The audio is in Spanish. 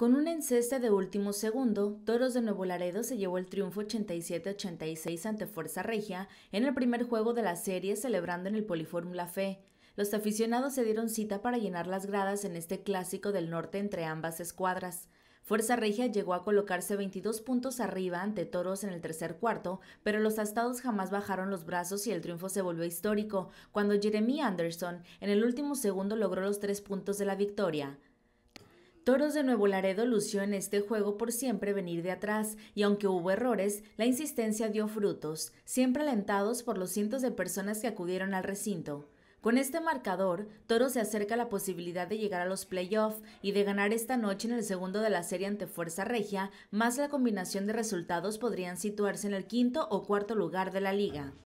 Con un enceste de último segundo, Toros de Nuevo Laredo se llevó el triunfo 87-86 ante Fuerza Regia en el primer juego de la serie celebrando en el Polifórmula Fe. Los aficionados se dieron cita para llenar las gradas en este clásico del norte entre ambas escuadras. Fuerza Regia llegó a colocarse 22 puntos arriba ante Toros en el tercer cuarto, pero los astados jamás bajaron los brazos y el triunfo se volvió histórico, cuando Jeremy Anderson en el último segundo logró los tres puntos de la victoria. Toros de Nuevo Laredo lució en este juego por siempre venir de atrás, y aunque hubo errores, la insistencia dio frutos, siempre alentados por los cientos de personas que acudieron al recinto. Con este marcador, Toros se acerca a la posibilidad de llegar a los playoffs y de ganar esta noche en el segundo de la serie ante Fuerza Regia, más la combinación de resultados podrían situarse en el quinto o cuarto lugar de la liga.